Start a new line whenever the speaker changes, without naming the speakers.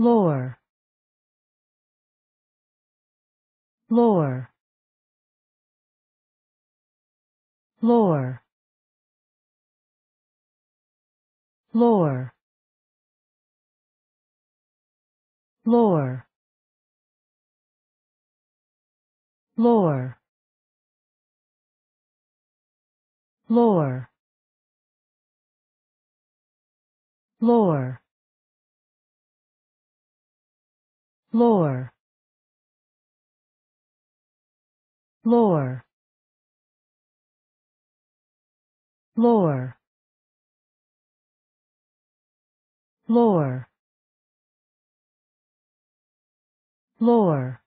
lore lore lore lore lore lore lore lore lore lore lore lore lore